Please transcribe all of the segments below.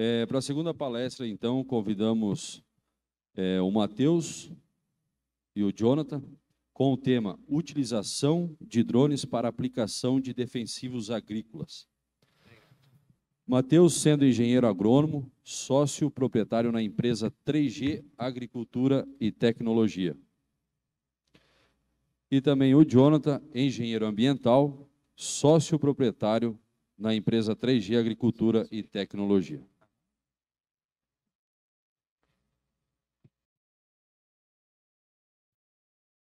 É, Para a segunda palestra, então, convidamos é, o Matheus e o Jonathan com o tema Utilização de drones para aplicação de defensivos agrícolas. Matheus, sendo engenheiro agrônomo, sócio proprietário na empresa 3G Agricultura e Tecnologia. E também o Jonathan, engenheiro ambiental, sócio proprietário na empresa 3G Agricultura e Tecnologia.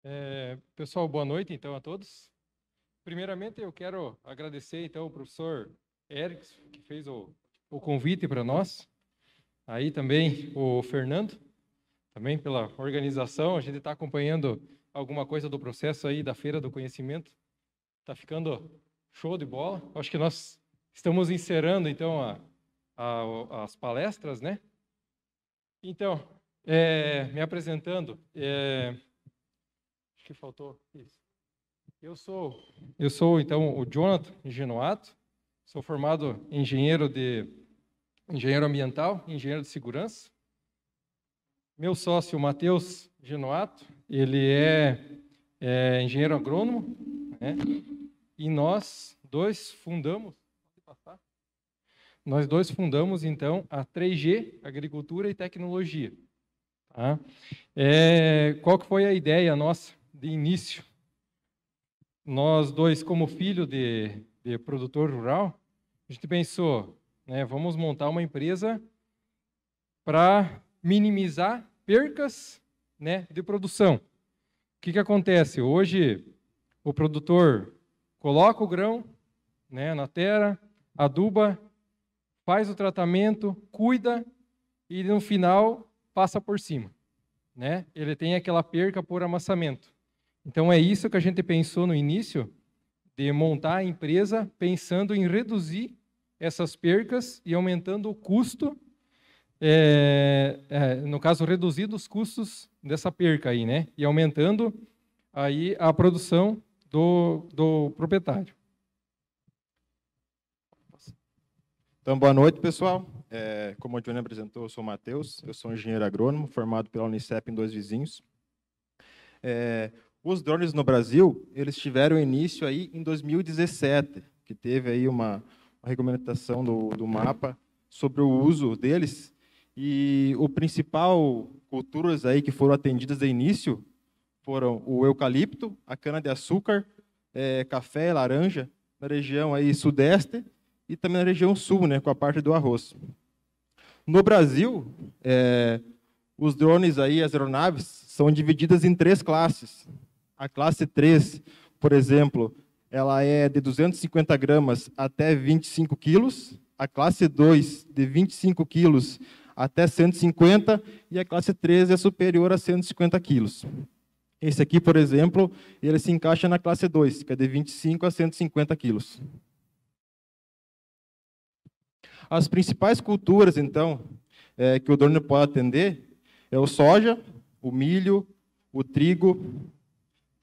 É, pessoal, boa noite então a todos. Primeiramente, eu quero agradecer então o professor Erickson, que fez o, o convite para nós. Aí também o Fernando, também pela organização. A gente está acompanhando alguma coisa do processo aí da Feira do Conhecimento. Está ficando show de bola. Acho que nós estamos encerrando então a, a, as palestras, né? Então, é, me apresentando. É, Acho que faltou isso. Eu sou, eu sou então o Jonathan Genoato. Sou formado engenheiro de engenheiro ambiental, engenheiro de segurança. Meu sócio, Matheus Genoato, ele é, é engenheiro agrônomo, né? E nós dois fundamos, nós dois fundamos então a 3G Agricultura e Tecnologia. Tá? É, qual que foi a ideia nossa de início. Nós dois, como filho de, de produtor rural, a gente pensou, né, vamos montar uma empresa para minimizar percas né, de produção. O que, que acontece? Hoje, o produtor coloca o grão né, na terra, aduba, faz o tratamento, cuida e no final passa por cima. Né? Ele tem aquela perca por amassamento. Então é isso que a gente pensou no início, de montar a empresa pensando em reduzir essas percas e aumentando o custo, é, é, no caso, reduzindo os custos dessa perca aí, né? E aumentando aí a produção do, do proprietário. Então, boa noite, pessoal. É, como o Johnny apresentou, eu sou o Matheus, eu sou engenheiro agrônomo, formado pela Unicep em Dois Vizinhos. É, os drones no Brasil, eles tiveram início aí em 2017, que teve aí uma, uma regulamentação do, do mapa sobre o uso deles. E o principal culturas aí que foram atendidas de início foram o eucalipto, a cana-de-açúcar, é, café e laranja, na região aí sudeste e também na região sul, né, com a parte do arroz. No Brasil, é, os drones aí, as aeronaves, são divididas em três classes. A classe 3, por exemplo, ela é de 250 gramas até 25 quilos. A classe 2, de 25 quilos até 150. E a classe 3 é superior a 150 quilos. Esse aqui, por exemplo, ele se encaixa na classe 2, que é de 25 a 150 quilos. As principais culturas, então, é, que o dono pode atender é o soja, o milho, o trigo,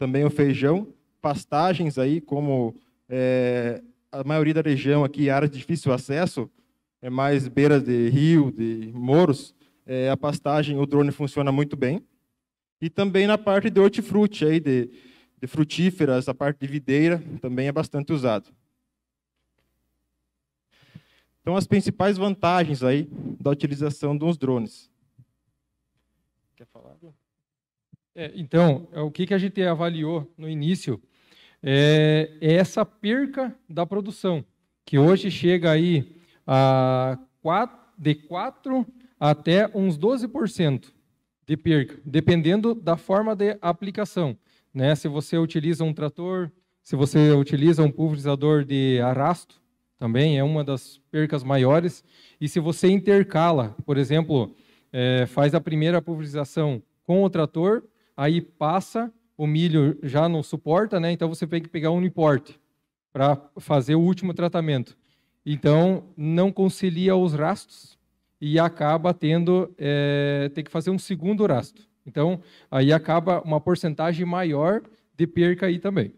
também o feijão, pastagens aí, como é, a maioria da região aqui é área de difícil acesso, é mais beira de rio, de morros, é, a pastagem, o drone funciona muito bem. E também na parte de hortifruti, aí, de, de frutíferas, a parte de videira, também é bastante usado. Então, as principais vantagens aí da utilização dos drones. É, então, é, o que, que a gente avaliou no início é, é, essa perca da produção, que hoje chega aí a 4, de 4 até uns 12% de perca, dependendo da forma de aplicação. Né? Se você utiliza um trator, se você utiliza um pulverizador de arrasto, também é uma das percas maiores. E se você intercala, por exemplo, é, faz a primeira pulverização com o trator aí passa, o milho já não suporta, né? Então você tem que pegar um importe para fazer o último tratamento. Então não concilia os rastros e acaba tendo é, eh, tem que fazer um segundo rastro. Então aí acaba uma porcentagem maior de perca aí também.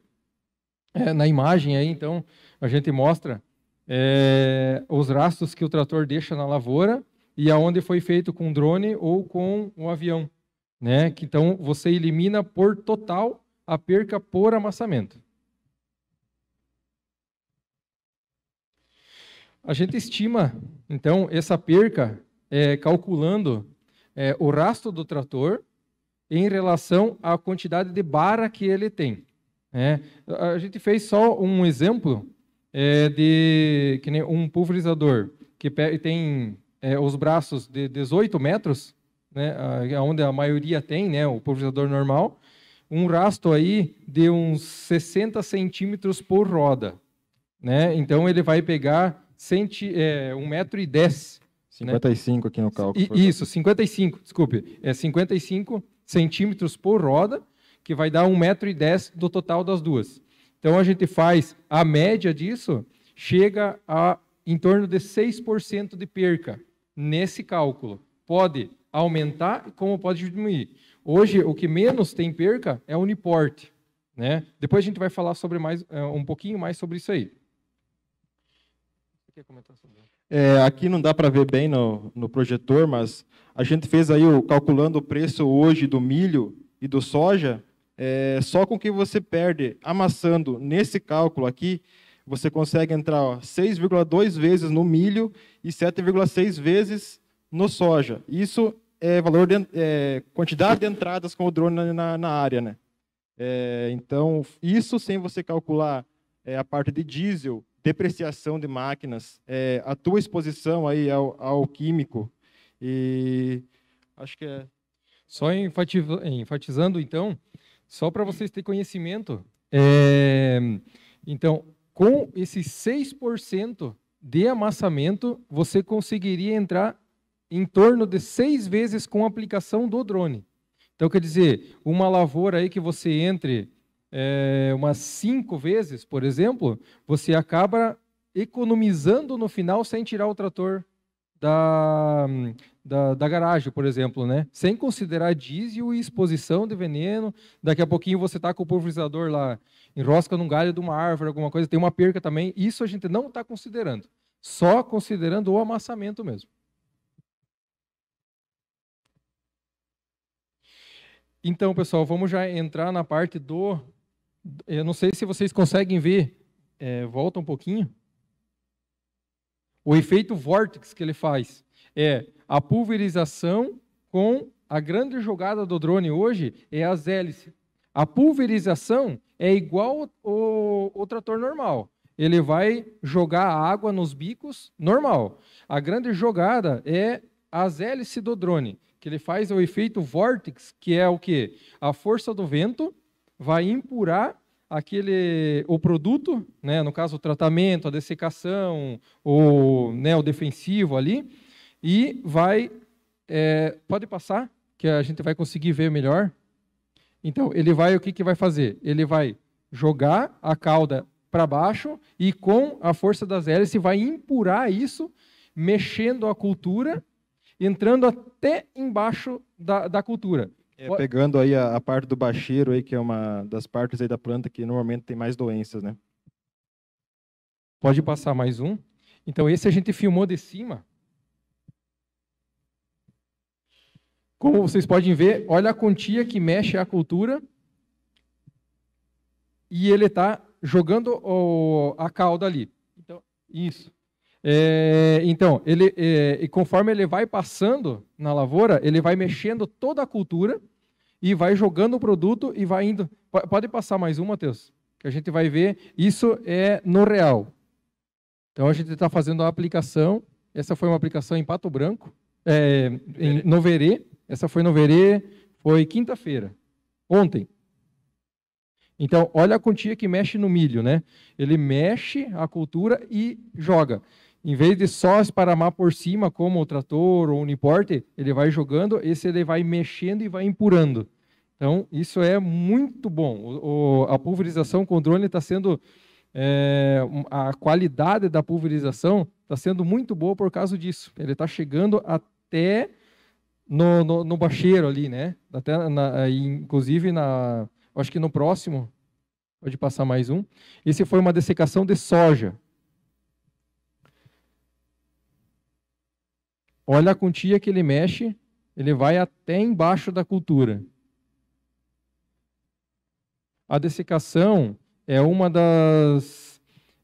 É, na imagem aí então a gente mostra é, os rastros que o trator deixa na lavoura e aonde foi feito com drone ou com um avião né? Que, então você elimina por total a perca por amassamento. A gente estima, então, essa perca é, calculando é, o rastro do trator em relação à quantidade de barra que ele tem. Né? a gente fez só um exemplo é, de que um pulverizador que tem é, os braços de 18 metros, né, é onde a maioria tem, né, o pulverizador normal, um rasto aí de uns 60 centímetros por roda. Né? Então ele vai pegar centi, é, 1,10m. 55 né? aqui no cálculo. I, isso, 55, desculpe. É 55 centímetros por roda, que vai dar 110 dez do total das duas. Então a gente faz a média disso, chega a em torno de 6% de perca nesse cálculo. Pode aumentar e como pode diminuir. Hoje, o que menos tem perca é o Uniporte. Né? Depois a gente vai falar sobre mais, eh, um pouquinho mais sobre isso aí. É, aqui não dá para ver bem no, no projetor, mas a gente fez aí o, calculando o preço hoje do milho e do soja. É, só com o que você perde amassando nesse cálculo aqui, você consegue entrar 6,2 vezes no milho e 7,6 vezes no soja. Isso é valor de, é, quantidade de entradas com o drone na, na área, né? É, então, isso sem você calcular é, a parte de diesel, depreciação de máquinas, é, a tua exposição aí ao, ao químico e acho que é... Só enfatizando, então, só para vocês terem conhecimento, é... então, com esses 6% de amassamento, você conseguiria entrar em torno de seis vezes com a aplicação do drone. Então, quer dizer, uma lavoura aí que você entre é, umas cinco vezes, por exemplo, você acaba economizando no final sem tirar o trator da, da, da, garagem, por exemplo, né? Sem considerar diesel e exposição de veneno. Daqui a pouquinho você está com o pulverizador lá, enrosca num galho de uma árvore, alguma coisa, tem uma perca também. Isso a gente não está considerando. Só considerando o amassamento mesmo. Então, pessoal, vamos já entrar na parte do. Eu não sei se vocês conseguem ver, é, volta um pouquinho. O efeito vortex que ele faz é a pulverização com a grande jogada do drone hoje é as hélices. A pulverização é igual o, o trator normal. Ele vai jogar a água nos bicos normal. A grande jogada é as hélices do drone que ele faz é o efeito vórtice, que é o que a força do vento vai empurar aquele o produto, né, no caso o tratamento, a dessecação, o, né, o defensivo ali, e vai é, pode passar que a gente vai conseguir ver melhor. Então ele vai o que que vai fazer? Ele vai jogar a cauda para baixo e com a força das hélices vai empurar isso, mexendo a cultura entrando até embaixo da, da cultura. É, pegando aí a, a, parte do bacheiro aí, que é uma das partes aí da planta que normalmente tem mais doenças, né? Pode passar mais um. Então esse a gente filmou de cima. Como vocês podem ver, olha a quantia que mexe a cultura. E ele está jogando o, a cauda ali. Então, isso. É, então, ele, é, e conforme ele vai passando na lavoura, ele vai mexendo toda a cultura e vai jogando o produto e vai indo. Pode passar mais um, Matheus? Que a gente vai ver. Isso é no real. Então, a gente está fazendo a aplicação. Essa foi uma aplicação em Pato Branco, é, em Essa foi Noverê, foi quinta-feira, ontem. Então, olha a quantia que mexe no milho, né? Ele mexe a cultura e joga. Em vez de só esparamar por cima, como o trator ou o uniporte, ele vai jogando, esse ele vai mexendo e vai empurando. Então, isso é muito bom. O, o, a pulverização com drone está sendo. É, a qualidade da pulverização está sendo muito boa por causa disso. Ele está chegando até no, no, no, bacheiro ali, né? Até na, inclusive, na, acho que no próximo, pode passar mais um. Esse foi uma dessecação de soja. Olha a quantia que ele mexe, ele vai até embaixo da cultura. A dessecação é uma das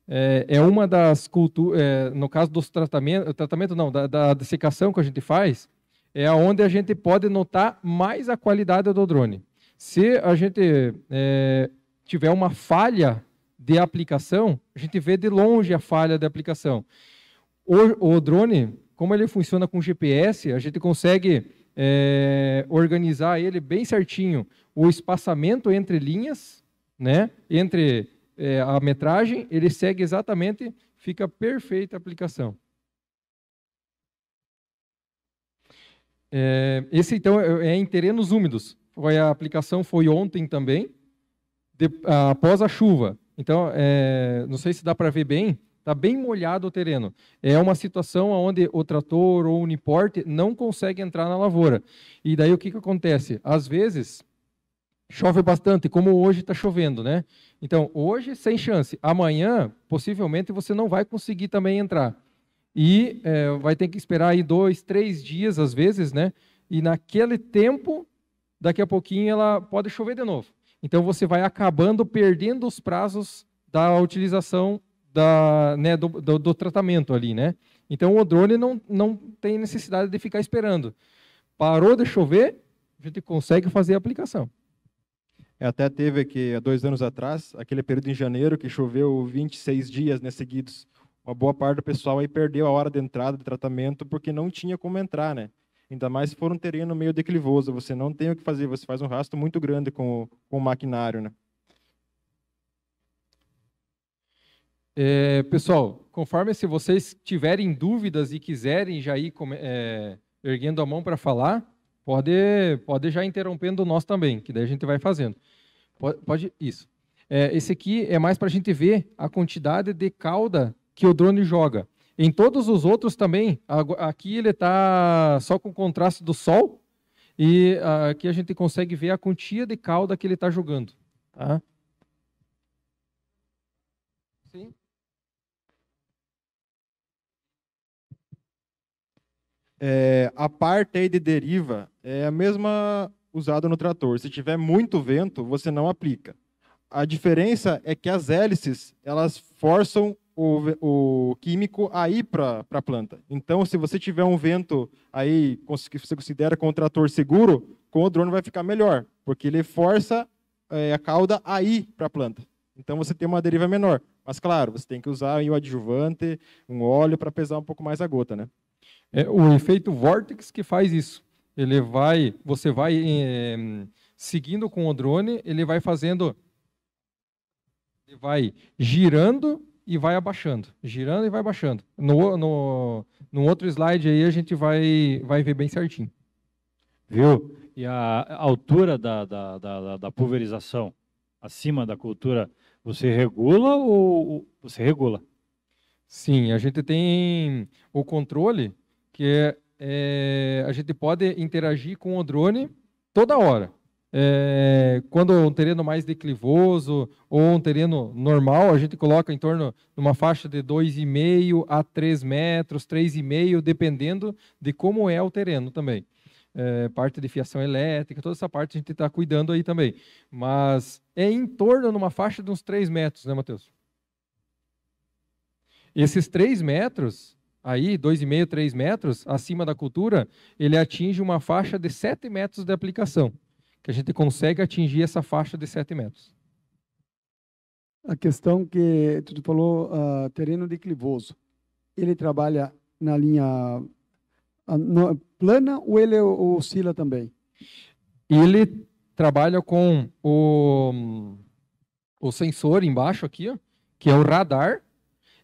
é, é uma das culturas, é, no caso dos tratamentos, tratamento não, da, da dessecação que a gente faz, é aonde a gente pode notar mais a qualidade do drone. Se a gente é, tiver uma falha de aplicação, a gente vê de longe a falha de aplicação. O, o drone, como ele funciona com GPS, a gente consegue é, organizar ele bem certinho o espaçamento entre linhas, né? Entre é, a metragem, ele segue exatamente, fica perfeita a aplicação. É, esse então é, é em terrenos úmidos. Foi a aplicação foi ontem também, de, após a chuva. Então, não sei se dá para ver bem, Está bem molhado o terreno. É uma situação onde o trator ou o uniporte não consegue entrar na lavoura. E daí o que, que acontece? Às vezes chove bastante, como hoje está chovendo, né? Então, hoje sem chance. Amanhã, possivelmente, você não vai conseguir também entrar. E é, vai ter que esperar aí dois, três dias, às vezes, né? E naquele tempo, daqui a pouquinho, ela pode chover de novo. Então, você vai acabando perdendo os prazos da utilização da, né, do, do, do, tratamento ali, né? Então o drone não, não tem necessidade de ficar esperando. Parou de chover, a gente consegue fazer a aplicação. É, até teve aqui, há dois anos atrás, aquele período em janeiro que choveu 26 dias né, seguidos. Uma boa parte do pessoal aí perdeu a hora de entrada de tratamento porque não tinha como entrar, né? Ainda mais se for um terreno meio declivoso, você não tem o que fazer, você faz um rastro muito grande com, com o maquinário, né? É, pessoal, conforme se vocês tiverem dúvidas e quiserem já ir é, erguendo a mão para falar, pode, pode já interrompendo nós também, que daí a gente vai fazendo. Pode, pode isso. É, esse aqui é mais para a gente ver a quantidade de cauda que o drone joga. Em todos os outros também, aqui ele está só com o contraste do sol e ah, aqui a gente consegue ver a quantia de cauda que ele está jogando. Tá? É, a parte aí de deriva é a mesma usada no trator. Se tiver muito vento, você não aplica. A diferença é que as hélices, elas forçam o, o químico a ir para a planta. Então, se você tiver um vento aí que você considera com o trator seguro, com o drone vai ficar melhor, porque ele força é, a cauda a ir para a planta. Então, você tem uma deriva menor. Mas, claro, você tem que usar aí o adjuvante, um óleo para pesar um pouco mais a gota, né? é o efeito Vortex que faz isso. Ele vai, você vai é, seguindo com o drone, ele vai fazendo, ele vai girando e vai abaixando, girando e vai abaixando. No, no, no outro slide aí a gente vai, vai ver bem certinho. Viu? E a altura da, da, da, da pulverização acima da cultura, você regula ou você regula? Sim, a gente tem o controle que é, é, a gente pode interagir com o drone toda hora. É, quando um terreno mais declivoso ou um terreno normal, a gente coloca em torno de uma faixa de 2,5 a 3 metros, 3,5, dependendo de como é o terreno também. É, parte de fiação elétrica, toda essa parte a gente está cuidando aí também. Mas é em torno de uma faixa de uns 3 metros, né, Matheus? Esses 3 metros, aí, 2,5, 3 metros, acima da cultura, ele atinge uma faixa de 7 metros de aplicação, que a gente consegue atingir essa faixa de 7 metros. A questão que tu falou, uh, terreno declivoso, ele trabalha na linha uh, no, plana ou ele oscila também? Ele trabalha com o, o sensor embaixo aqui, ó, que é o radar,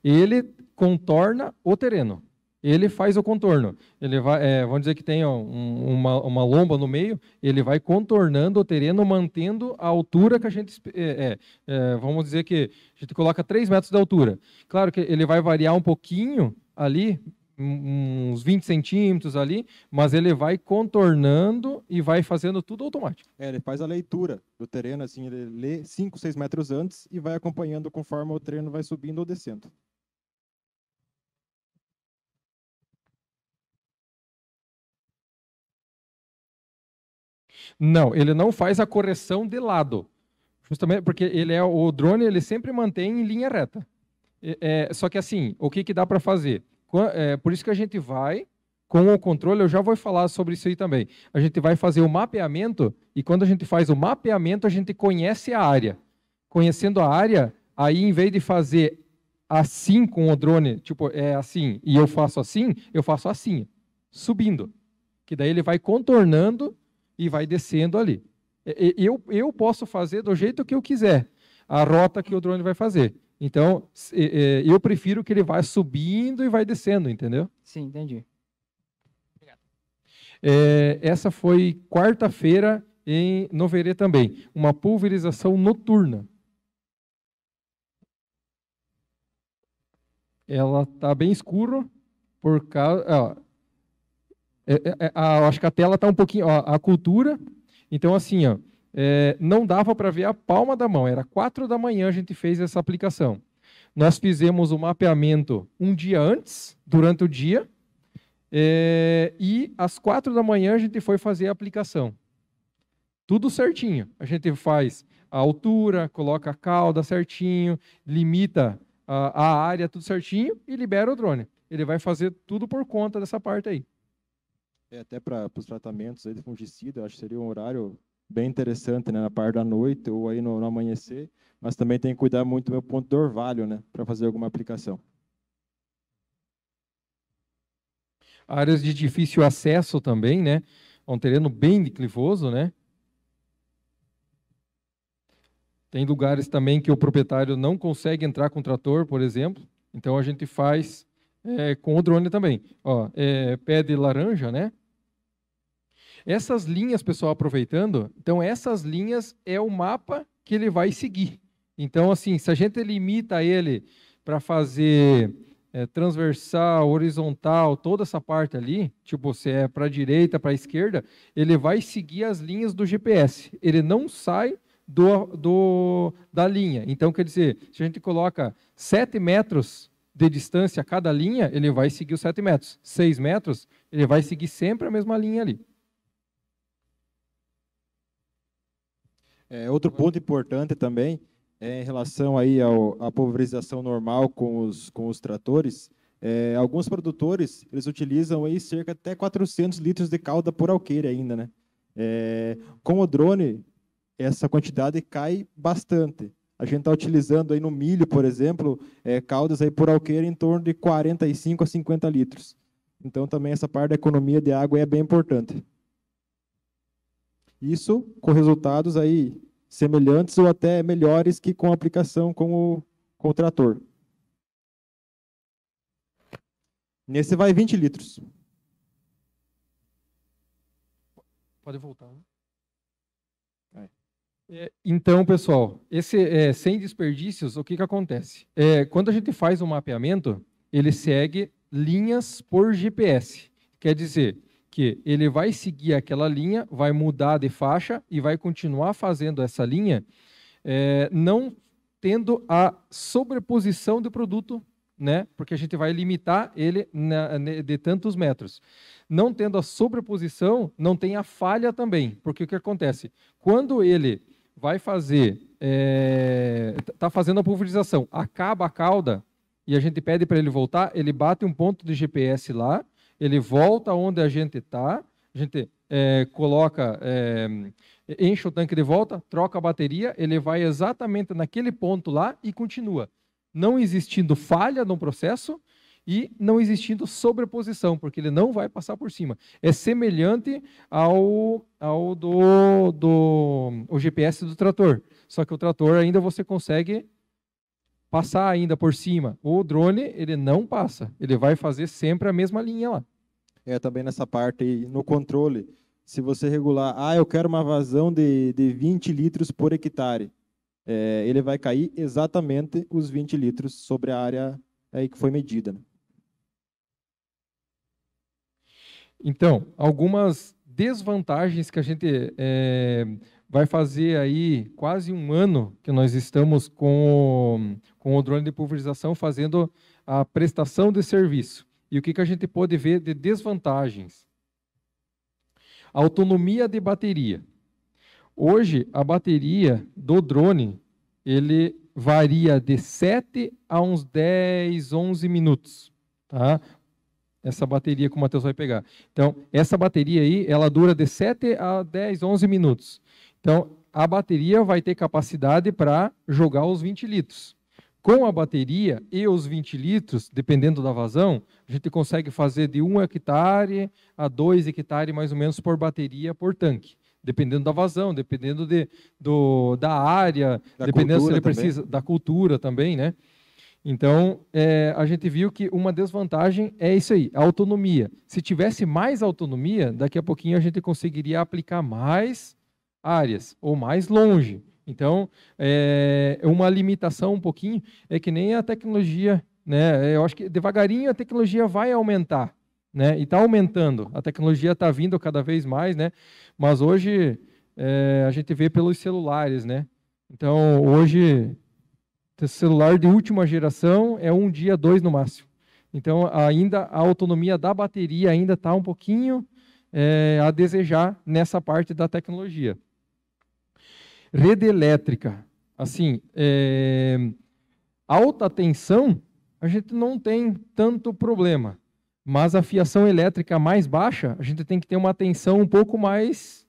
ele contorna o terreno. Ele faz o contorno. Ele vai, é, vamos dizer que tem ó, um, uma, uma, lomba no meio, ele vai contornando o terreno, mantendo a altura que a gente. É, é, é, vamos dizer que a gente coloca 3 metros de altura. Claro que ele vai variar um pouquinho ali, uns 20 centímetros ali, mas ele vai contornando e vai fazendo tudo automático. É, ele faz a leitura do terreno, assim, ele lê 5, 6 metros antes e vai acompanhando conforme o terreno vai subindo ou descendo. Não, ele não faz a correção de lado. Justamente porque ele é o drone, ele sempre mantém em linha reta. É, só que assim, o que, que dá para fazer? É, por isso que a gente vai com o controle, eu já vou falar sobre isso aí também. A gente vai fazer o mapeamento e quando a gente faz o mapeamento, a gente conhece a área. Conhecendo a área, aí em vez de fazer assim com o drone, tipo, é assim, e eu faço assim, eu faço assim, subindo. Que daí ele vai contornando e vai descendo ali. Eu, eu posso fazer do jeito que eu quiser, a rota que o drone vai fazer. Então, eu prefiro que ele vá subindo e vai descendo, entendeu? Sim, entendi. Obrigado. É, essa foi quarta-feira em Noverê também. Uma pulverização noturna. Ela tá bem escuro por causa. Ó, é, é, é, a, acho que a tela está um pouquinho. Ó, a cultura. Então, assim, ó, é, não dava para ver a palma da mão. Era quatro da manhã a gente fez essa aplicação. Nós fizemos o mapeamento um dia antes, durante o dia, é, e às quatro da manhã a gente foi fazer a aplicação. Tudo certinho. A gente faz a altura, coloca a cauda certinho, limita a, a área, tudo certinho, e libera o drone. Ele vai fazer tudo por conta dessa parte aí. É, até para os tratamentos aí de fungicida, acho que seria um horário bem interessante, né, na parte da noite ou aí no, no amanhecer, mas também tem que cuidar muito do meu ponto de orvalho, né, para fazer alguma aplicação. Áreas de difícil acesso também, né? É um terreno bem clivoso, né? Tem lugares também que o proprietário não consegue entrar com o trator, por exemplo. Então a gente faz é, com o drone também. Ó, é, pé de laranja, né? Essas linhas, pessoal, aproveitando, então essas linhas é o mapa que ele vai seguir. Então, assim, se a gente limita ele para fazer é, transversal, horizontal, toda essa parte ali, tipo, se é para a direita, para a esquerda, ele vai seguir as linhas do GPS. Ele não sai do, do, da linha. Então, quer dizer, se a gente coloca 7 metros de distância a cada linha, ele vai seguir os 7 metros. 6 metros, ele vai seguir sempre a mesma linha ali. É, outro ponto importante também é em relação aí ao, à pulverização normal com os, com os tratores. É, alguns produtores eles utilizam aí cerca até 400 litros de calda por alqueire ainda, né? É, com o drone essa quantidade cai bastante. A gente está utilizando aí no milho, por exemplo, é, caldas aí por alqueire em torno de 45 a 50 litros. Então também essa parte da economia de água é bem importante. Isso com resultados aí semelhantes ou até melhores que com a aplicação com o, com o trator. Nesse vai 20 litros. Pode voltar. Né? É, então, pessoal, esse é, sem desperdícios, o que, que acontece? É, quando a gente faz um mapeamento, ele segue linhas por GPS. Quer dizer, que ele vai seguir aquela linha, vai mudar de faixa e vai continuar fazendo essa linha, é, não tendo a sobreposição de produto, né? Porque a gente vai limitar ele na, de tantos metros. Não tendo a sobreposição, não tem a falha também, porque o que acontece? Quando ele vai fazer, está é, tá, tá fazendo a pulverização, acaba a cauda e a gente pede para ele voltar, ele bate um ponto de GPS lá ele volta onde a gente está, a gente é, coloca, é, enche o tanque de volta, troca a bateria, ele vai exatamente naquele ponto lá e continua. Não existindo falha no processo e não existindo sobreposição, porque ele não vai passar por cima. É semelhante ao, ao do, do o GPS do trator, só que o trator ainda você consegue passar ainda por cima. O drone, ele não passa. Ele vai fazer sempre a mesma linha lá. É, também nessa parte aí, no controle. Se você regular, ah, eu quero uma vazão de, de 20 litros por hectare, é, ele vai cair exatamente os 20 litros sobre a área aí que foi medida. Né? Então, algumas desvantagens que a gente é, Vai fazer aí quase um ano que nós estamos com o, com o drone de pulverização fazendo a prestação de serviço. E o que, que a gente pode ver de desvantagens? Autonomia de bateria. Hoje, a bateria do drone, ele varia de 7 a uns 10, 11 minutos. Tá? Essa bateria que o Matheus vai pegar. Então, essa bateria aí, ela dura de 7 a 10, 11 minutos. Então, a bateria vai ter capacidade para jogar os 20 litros. Com a bateria e os 20 litros, dependendo da vazão, a gente consegue fazer de 1 hectare a 2 hectare mais ou menos por bateria por tanque. Dependendo da vazão, dependendo de, do, da área, da dependendo se ele também. precisa, da cultura também, né? Então, é, a gente viu que uma desvantagem é isso aí, a autonomia. Se tivesse mais autonomia, daqui a pouquinho a gente conseguiria aplicar mais áreas ou mais longe. Então, é, é uma limitação um pouquinho, é que nem a tecnologia, né? É, eu acho que devagarinho a tecnologia vai aumentar, né? E está aumentando. A tecnologia está vindo cada vez mais, né? Mas hoje é, a gente vê pelos celulares, né? Então, hoje, celular de última geração é um dia, dois no máximo. Então, ainda a autonomia da bateria ainda está um pouquinho é, a desejar nessa parte da tecnologia rede elétrica, assim, é, alta tensão, a gente não tem tanto problema. Mas a fiação elétrica mais baixa, a gente tem que ter uma atenção um pouco mais,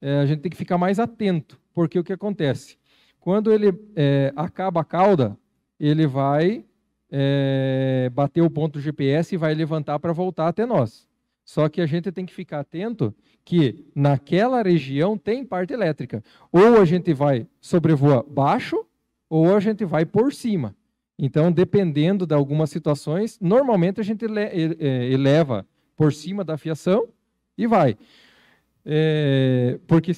é, a gente tem que ficar mais atento, porque o que acontece? Quando ele é, acaba a cauda, ele vai é, bater o ponto do GPS e vai levantar para voltar até nós. Só que a gente tem que ficar atento que naquela região tem parte elétrica. Ou a gente vai sobrevoar baixo, ou a gente vai por cima. Então, dependendo de algumas situações, normalmente a gente eleva por cima da fiação e vai. É, porque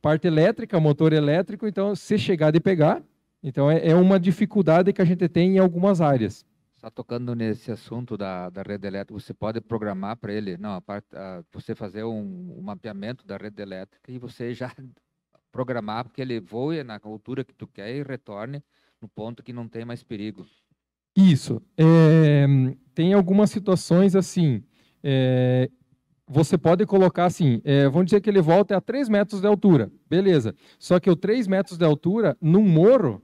parte elétrica, motor elétrico, então se chegar de pegar, então é, é uma dificuldade que a gente tem em algumas áreas. Só tocando nesse assunto da, da rede elétrica, você pode programar para ele, não, a parte, a, você fazer um, um, mapeamento da rede elétrica e você já programar porque ele voe na altura que tu quer e retorne no ponto que não tem mais perigo. Isso. É, tem algumas situações assim. É, você pode colocar assim, é, vamos dizer que ele volta a 3 metros de altura, beleza. Só que o 3 metros de altura, num morro,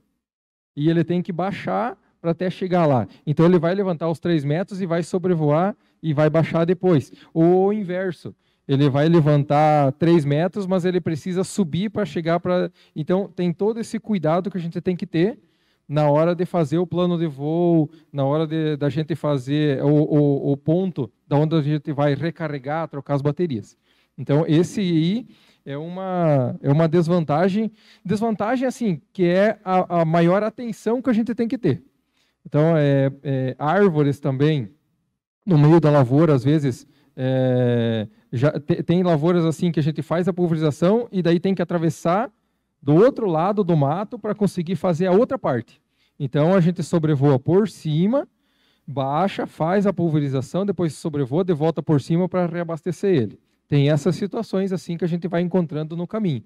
e ele tem que baixar para até chegar lá. Então ele vai levantar os 3 metros e vai sobrevoar e vai baixar depois. Ou o inverso, ele vai levantar 3 metros, mas ele precisa subir para chegar para. Então tem todo esse cuidado que a gente tem que ter na hora de fazer o plano de voo, na hora de, da gente fazer o, o, o ponto da onde a gente vai recarregar, trocar as baterias. Então esse aí é uma, é uma desvantagem. Desvantagem, assim, que é a, a, maior atenção que a gente tem que ter. Então, é, é, árvores também, no meio da lavoura, às vezes, é, já, tem lavouras assim que a gente faz a pulverização e daí tem que atravessar do outro lado do mato para conseguir fazer a outra parte. Então, a gente sobrevoa por cima, baixa, faz a pulverização, depois sobrevoa de volta por cima para reabastecer ele. Tem essas situações assim que a gente vai encontrando no caminho.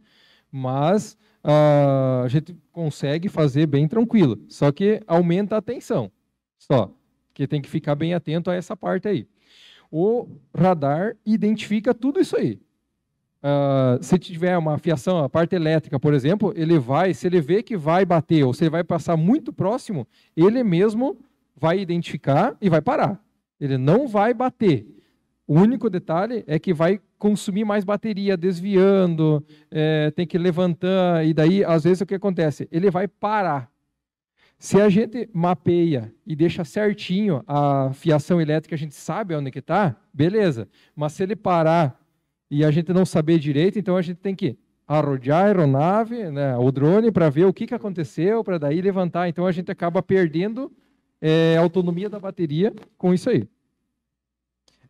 Mas uh, a gente consegue fazer bem tranquilo. Só que aumenta a tensão. Só. Que tem que ficar bem atento a essa parte aí. O radar identifica tudo isso aí. Uh, se tiver uma fiação, a parte elétrica, por exemplo, ele vai, se ele vê que vai bater ou se ele vai passar muito próximo, ele mesmo vai identificar e vai parar. Ele não vai bater. O único detalhe é que vai consumir mais bateria, desviando, é, tem que levantar, e daí, às vezes, o que acontece? Ele vai parar. Se a gente mapeia e deixa certinho a fiação elétrica, a gente sabe onde que está, beleza. Mas se ele parar e a gente não saber direito, então a gente tem que arrojar a aeronave, né, o drone, para ver o que, que aconteceu, para daí levantar. Então a gente acaba perdendo é, a autonomia da bateria com isso aí.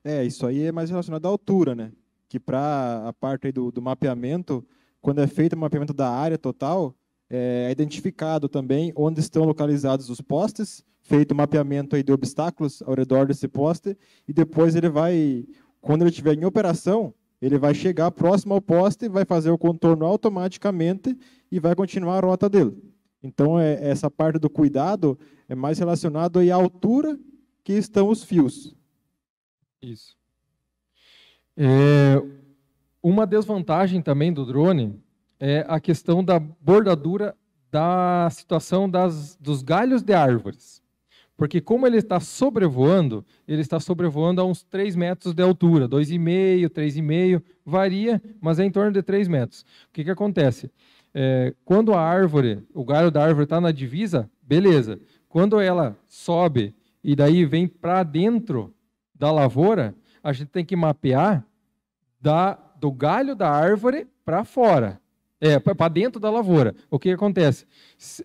É, isso aí é mais relacionado à altura, né? Que para a parte do, do, mapeamento, quando é feito o mapeamento da área total, é identificado também onde estão localizados os postes, feito o mapeamento aí de obstáculos ao redor desse poste, e depois ele vai, quando ele estiver em operação, ele vai chegar próximo ao poste, vai fazer o contorno automaticamente e vai continuar a rota dele. Então, é, essa parte do cuidado é mais relacionado aí à altura que estão os fios. Isso. É, uma desvantagem também do drone é a questão da bordadura da situação das, dos galhos de árvores. Porque como ele está sobrevoando, ele está sobrevoando a uns 3 metros de altura, 2,5, 3,5, varia, mas é em torno de 3 metros. O que, que acontece? É, quando a árvore, o galho da árvore está na divisa, beleza. Quando ela sobe e daí vem para dentro da lavoura, a gente tem que mapear da, do galho da árvore para fora, é, para dentro da lavoura. O que acontece?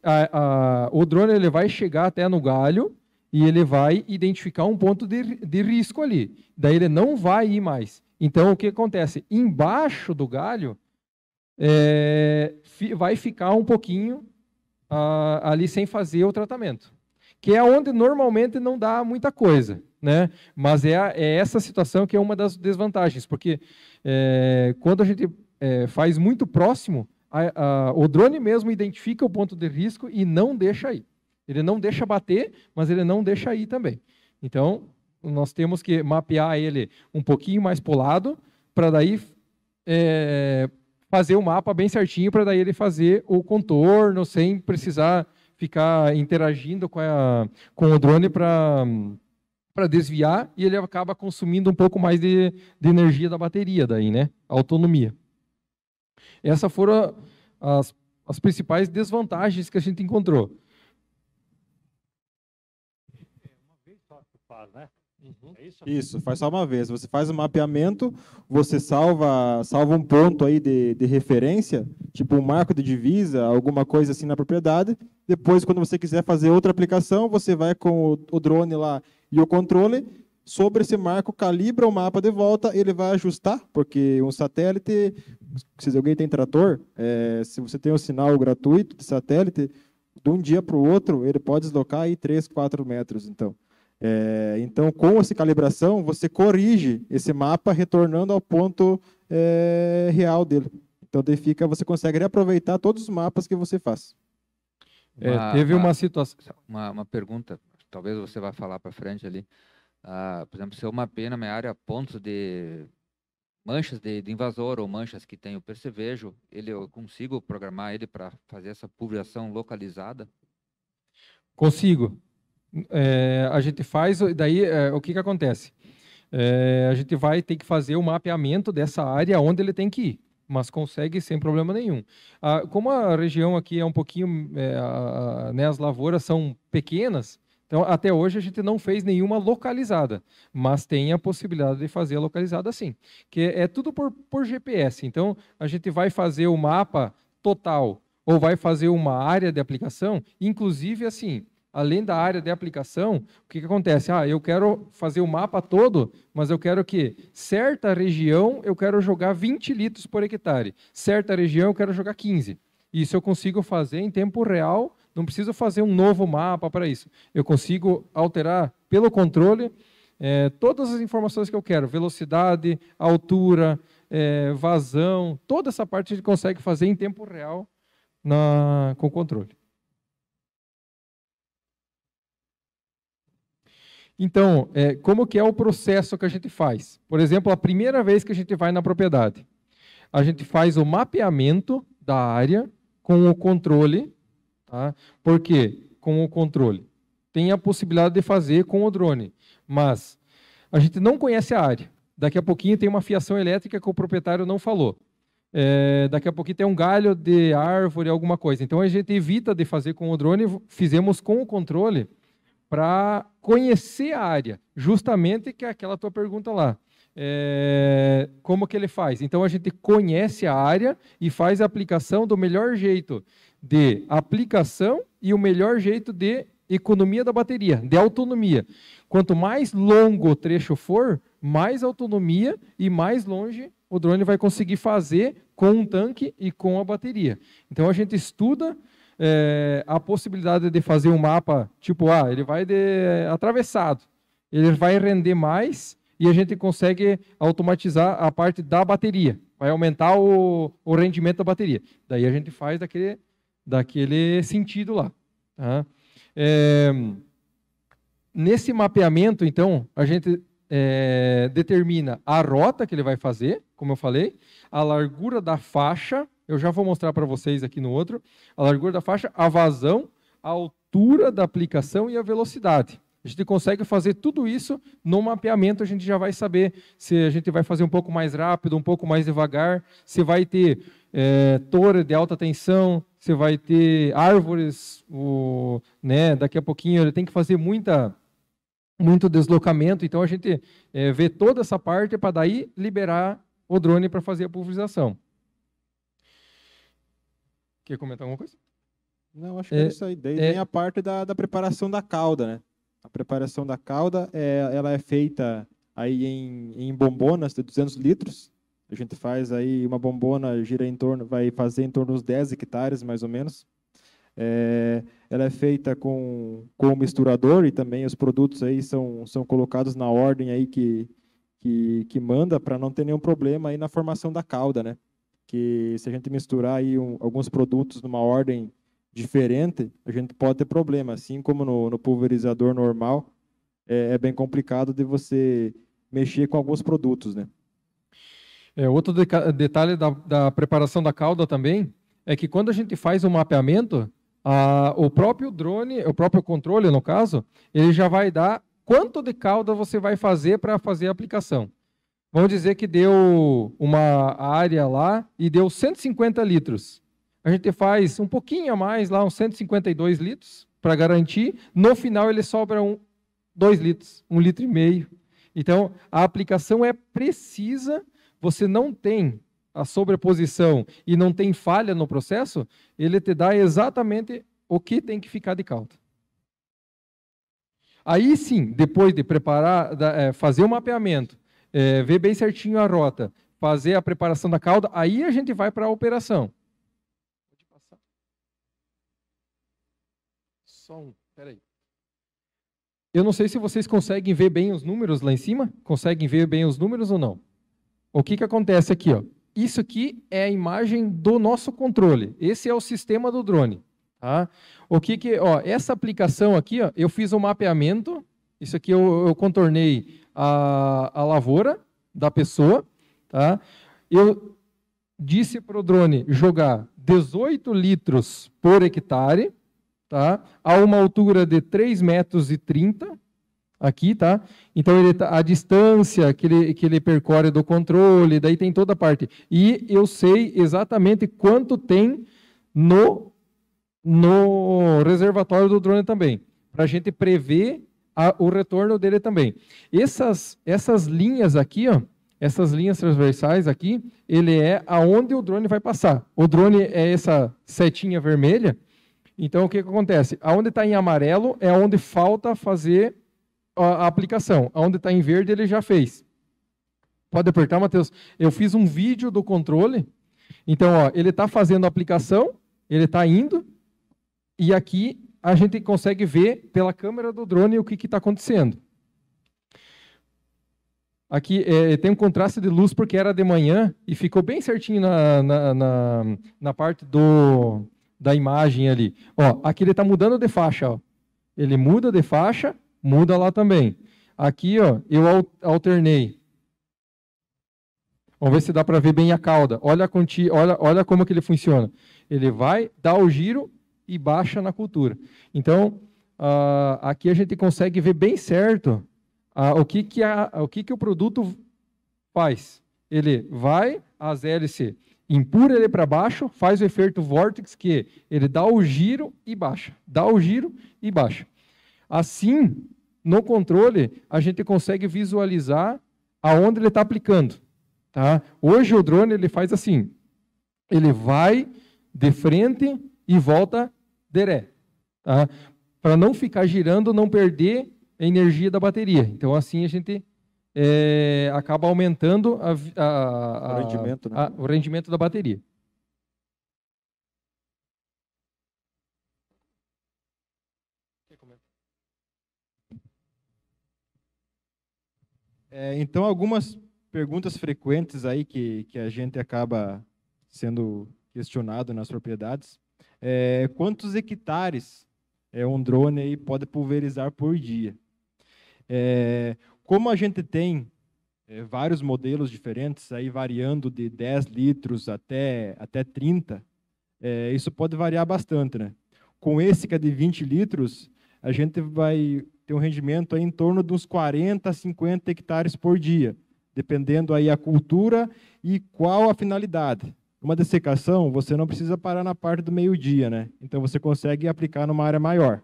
A, a, o drone ele vai chegar até no galho e ele vai identificar um ponto de, de risco ali. Daí ele não vai ir mais. Então o que acontece? Embaixo do galho é, fi, vai ficar um pouquinho a, ah, ali sem fazer o tratamento que é onde normalmente não dá muita coisa. Né? Mas é, a, é essa situação que é uma das desvantagens, porque é, quando a gente é, faz muito próximo, a, a, o drone mesmo identifica o ponto de risco e não deixa ir. Ele não deixa bater, mas ele não deixa ir também. Então, nós temos que mapear ele um pouquinho mais para o lado, para daí é, fazer o mapa bem certinho, para daí ele fazer o contorno sem precisar ficar interagindo com, a, com o drone para desviar e ele acaba consumindo um pouco mais de, de energia da bateria daí, né? autonomia. Essas foram as, as principais desvantagens que a gente encontrou. É, uma vez só que faz, né? Uhum. É isso? isso? faz só uma vez. Você faz o um mapeamento, você salva, salva um ponto aí de, de referência, tipo um marco de divisa, alguma coisa assim na propriedade. Depois, quando você quiser fazer outra aplicação, você vai com o, o drone lá e o controle sobre esse marco, calibra o mapa de volta, ele vai ajustar, porque um satélite, se alguém tem trator, é, se você tem um sinal gratuito de satélite, de um dia para o outro, ele pode deslocar aí 3, 4 metros, então. É, então, com essa calibração, você corrige esse mapa retornando ao ponto é, real dele. Então, daí fica, você consegue reaproveitar todos os mapas que você faz. É, uma, teve uma, uma situação. Uma, uma, pergunta, talvez você vá falar para frente ali. Ah, por exemplo, se eu mapeei na minha área pontos de manchas de, de, invasor ou manchas que tem o percevejo, ele, eu consigo programar ele para fazer essa pulverização localizada? Consigo é, a gente faz, daí é, o que, que acontece? É, a gente vai ter que fazer o mapeamento dessa área onde ele tem que ir, mas consegue sem problema nenhum. como a região aqui é um pouquinho, é, a, né, as lavouras são pequenas, então até hoje a gente não fez nenhuma localizada, mas tem a possibilidade de fazer a localizada sim, que é, tudo por, por GPS. Então a gente vai fazer o mapa total ou vai fazer uma área de aplicação, inclusive assim, além da área de aplicação, o que, que acontece? Ah, eu quero fazer o mapa todo, mas eu quero que certa região eu quero jogar 20 litros por hectare, certa região eu quero jogar 15. Isso eu consigo fazer em tempo real, não preciso fazer um novo mapa para isso. Eu consigo alterar pelo controle é, todas as informações que eu quero, velocidade, altura, é, vazão, toda essa parte a gente consegue fazer em tempo real na, com o controle. Então, é, como que é o processo que a gente faz? Por exemplo, a primeira vez que a gente vai na propriedade, a gente faz o mapeamento da área com o controle, tá? Por quê? Com o controle. Tem a possibilidade de fazer com o drone, mas a gente não conhece a área. Daqui a pouquinho tem uma fiação elétrica que o proprietário não falou. É, daqui a pouquinho tem um galho de árvore, alguma coisa. Então a gente evita de fazer com o drone, fizemos com o controle para conhecer a área, justamente que é aquela tua pergunta lá. É, como que ele faz? Então a gente conhece a área e faz a aplicação do melhor jeito de aplicação e o melhor jeito de economia da bateria, de autonomia. Quanto mais longo o trecho for, mais autonomia e mais longe o drone vai conseguir fazer com um tanque e com a bateria. Então a gente estuda é, a possibilidade de fazer um mapa tipo A, ah, ele vai de é, atravessado, ele vai render mais e a gente consegue automatizar a parte da bateria, vai aumentar o, o rendimento da bateria. Daí a gente faz daquele, daquele sentido lá. Tá? É, nesse mapeamento, então, a gente é, determina a rota que ele vai fazer, como eu falei, a largura da faixa eu já vou mostrar para vocês aqui no outro, a largura da faixa, a vazão, a altura da aplicação e a velocidade. A gente consegue fazer tudo isso no mapeamento, a gente já vai saber se a gente vai fazer um pouco mais rápido, um pouco mais devagar, se vai ter é, torre de alta tensão, se vai ter árvores, o, né, daqui a pouquinho ele tem que fazer muita muito deslocamento, então a gente é, vê toda essa parte para daí liberar o drone para fazer a pulverização. Quer comentar alguma coisa? Não, acho que é, é isso aí. Daí é... vem a parte da, da preparação da calda, né? A preparação da calda, é, ela é feita aí em, em bombonas de 200 litros. A gente faz aí uma bombona, gira em torno, vai fazer em torno dos 10 hectares, mais ou menos. É, ela é feita com, com o misturador e também os produtos aí são, são colocados na ordem aí que, que, que manda para não ter nenhum problema aí na formação da cauda, né? que se a gente misturar aí um, alguns produtos numa ordem diferente, a gente pode ter problema. Assim como no, no pulverizador normal, é, é, bem complicado de você mexer com alguns produtos, né? É, outro detalhe da, da preparação da cauda também é que quando a gente faz o um mapeamento, a, o próprio drone, o próprio controle, no caso, ele já vai dar quanto de cauda você vai fazer para fazer a aplicação. Vamos dizer que deu uma área lá e deu 150 litros. A gente faz um pouquinho a mais lá, uns 152 litros, para garantir. No final, ele sobra um, 2 litros, 1 um litro e meio. Então, a aplicação é precisa, você não tem a sobreposição e não tem falha no processo, ele te dá exatamente o que tem que ficar de caldo. Aí sim, depois de preparar, eh, fazer o mapeamento, é, ver bem certinho a rota, fazer a preparação da cauda, aí a gente vai para a operação. Pode passar? Só um, peraí. Eu não sei se vocês conseguem ver bem os números lá em cima. Conseguem ver bem os números ou não? O que, que acontece aqui? Ó? Isso aqui é a imagem do nosso controle. Esse é o sistema do drone. Tá? O que que, ó, essa aplicação aqui, ó, eu fiz um mapeamento isso aqui eu, eu contornei a, a lavoura da pessoa. Tá? Eu disse para o drone jogar 18 litros por hectare, tá? a uma altura de 3,30 metros, e aqui, tá? Então ele tá, a distância que ele, que ele percorre do controle, daí tem toda a parte. E eu sei exatamente quanto tem no no reservatório do drone também, para a gente prever a, o retorno dele também. Essas, essas linhas aqui, ó, essas linhas transversais aqui, ele é aonde o drone vai passar. O drone é essa setinha vermelha. Então, o que, que acontece? Aonde está em amarelo é onde falta fazer a, a aplicação. Aonde está em verde, ele já fez. Pode apertar, Matheus. Eu fiz um vídeo do controle. Então, ó, ele está fazendo a aplicação, ele está indo, e aqui a gente consegue ver pela câmera do drone o que está acontecendo. Aqui é, tem um contraste de luz porque era de manhã e ficou bem certinho na, na, na, na parte do, da imagem ali. Ó, aqui ele está mudando de faixa. Ó. Ele muda de faixa, muda lá também. Aqui ó, eu alternei. Vamos ver se dá para ver bem a cauda. Olha, olha, olha como que ele funciona. Ele vai, dá o giro, e baixa na cultura. Então, uh, aqui a gente consegue ver bem certo uh, o, que, que, a, o que, que o produto faz. Ele vai, as hélices impura ele para baixo, faz o efeito vórtice, que ele dá o giro e baixa. Dá o giro e baixa. Assim, no controle, a gente consegue visualizar aonde ele está aplicando. Tá? Hoje o drone ele faz assim, ele vai de frente e volta deré. Tá? Para não ficar girando, não perder a energia da bateria. Então, assim a gente é, acaba aumentando a, a, a, o, rendimento, né? o rendimento da bateria. É, então, algumas perguntas frequentes aí que, que a gente acaba sendo questionado nas propriedades é, quantos hectares é, um drone aí pode pulverizar por dia. É, como a gente tem é, vários modelos diferentes, aí variando de 10 litros até, até 30, é, isso pode variar bastante. Né? Com esse que é de 20 litros, a gente vai ter um rendimento em torno de uns 40 a 50 hectares por dia, dependendo aí a cultura e qual a finalidade. Uma dessecação, você não precisa parar na parte do meio-dia, né? Então você consegue aplicar numa área maior.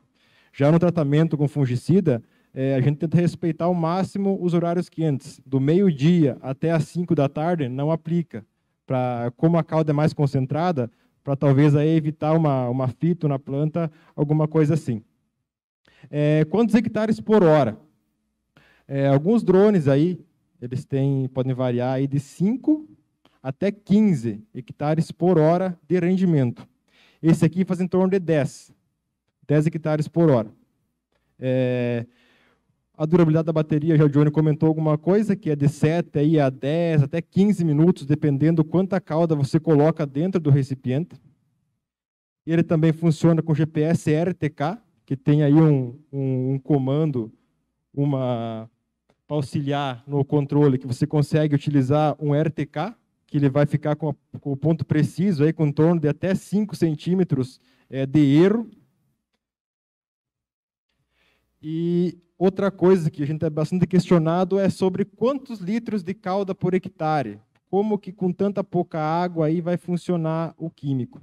Já no tratamento com fungicida, é, a gente tenta respeitar ao máximo os horários quentes. Do meio-dia até as 5 da tarde, não aplica. Pra, como a cauda é mais concentrada, para talvez aí evitar uma, uma fito na planta, alguma coisa assim. É, quantos hectares por hora? É, alguns drones aí, eles têm, podem variar aí de 5 até 15 hectares por hora de rendimento. Esse aqui faz em torno de 10, 10 hectares por hora. É, a durabilidade da bateria, já o Johnny comentou alguma coisa, que é de 7 aí a 10, até 15 minutos, dependendo quanta cauda você coloca dentro do recipiente. Ele também funciona com GPS RTK, que tem aí um, um, um comando uma para auxiliar no controle, que você consegue utilizar um RTK, que ele vai ficar com, a, com o ponto preciso, aí, com torno de até 5 centímetros é, de erro. E outra coisa que a gente é bastante questionado é sobre quantos litros de calda por hectare. Como que com tanta pouca água aí vai funcionar o químico?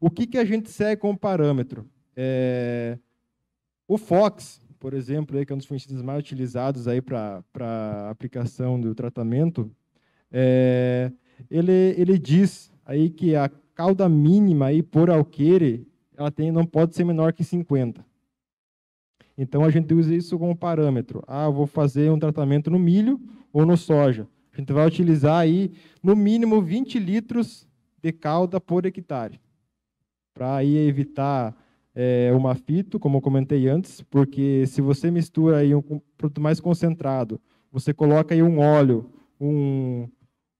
O que, que a gente segue como parâmetro? É... O Fox, por exemplo, aí, que é um dos fungicidas mais utilizados para aplicação do tratamento, é, ele, ele diz aí que a cauda mínima aí por alqueire ela tem, não pode ser menor que 50. Então a gente usa isso como parâmetro. Ah, vou fazer um tratamento no milho ou no soja. A gente vai utilizar aí no mínimo 20 litros de calda por hectare, para aí evitar é, o mafito, como eu comentei antes, porque se você mistura aí um produto mais concentrado, você coloca aí um óleo, um